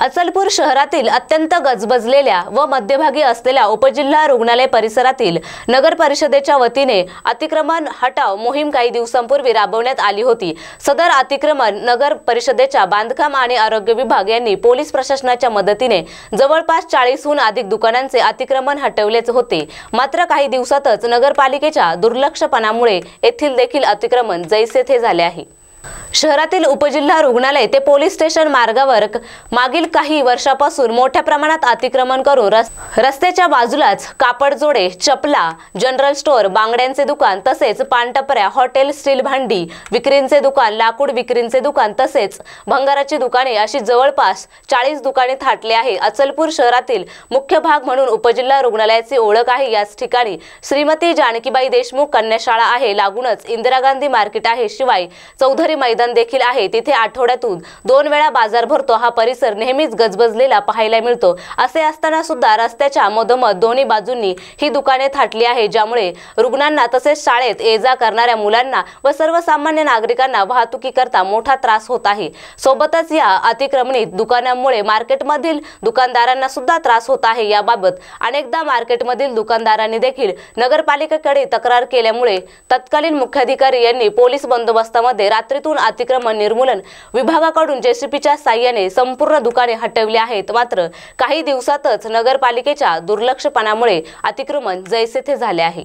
अचलपूर शहरातील अत्यंत गजबजलेल्या व मध्यभागी असलेल्या उपजिल्हा रुग्णालय परिसरातील नगर परिषदेच्या वतीने अतिक्रमण हटाव मोहीम काही दिवसांपूर्वी राबवण्यात आली होती सदर अतिक्रमण नगर परिषदेच्या बांधकाम आणि आरोग्य विभाग यांनी पोलीस प्रशासनाच्या मदतीने जवळपास चाळीसहून अधिक दुकानांचे अतिक्रमण हटवलेच होते मात्र काही दिवसातच नगरपालिकेच्या दुर्लक्षपणामुळे येथील देखील अतिक्रमण जैसे थे झाले आहे शहरातील उपजिल्हा रुग्णालय ते पोलीस स्टेशन मार्गावर मागील काही वर्षापासून मोठ्या प्रमाणात अतिक्रमण करून रस्त्याच्या बाजूलाच जोडे चपला जनरल स्टोअर बांगड्यांचे दुकान तसेच पानटपऱ्या हॉटेल स्टील भांडी विक्रींचे दुकान लाकूड विक्रींचे दुकान तसेच भंगाराची दुकाने अशी जवळपास चाळीस दुकाने थाटली आहे अचलपूर शहरातील मुख्य भाग म्हणून उपजिल्हा रुग्णालयाची ओळख आहे याच ठिकाणी श्रीमती जानकीबाई देशमुख कन्याशाळा आहे लागूनच इंदिरा गांधी मार्केट आहे शिवाय चौधरी मैदान मैदान देखील आहे तिथे आठवड्यातून दोन वेळा बाजार भरतो हा परिसर नेहमीच गजबजलेला पाहायला मिळतो असे असताना सुद्धा रस्त्याच्या मधोमध दोन्ही बाजूंनी ही दुकाने थाटली आहे ज्यामुळे रुग्णांना तसेच शाळेत ये जा करणाऱ्या मुलांना व सर्वसामान्य नागरिकांना वाहतुकीकरता मोठा त्रास होत आहे सोबतच या अतिक्रमणीत दुकानांमुळे मार्केटमधील दुकानदारांना सुद्धा त्रास होत आहे याबाबत अनेकदा मार्केटमधील दुकानदारांनी देखील नगरपालिकेकडे तक्रार केल्यामुळे तत्कालीन मुख्याधिकारी यांनी पोलीस बंदोबस्तामध्ये रात्रीतून अतिक्रमण निर्मूलन विभागाकडून जेसीपीच्या साह्याने संपूर्ण दुकाने हटवली आहेत मात्र काही दिवसातच नगरपालिकेच्या दुर्लक्षपणामुळे अतिक्रमण जैसे थे झाले आहे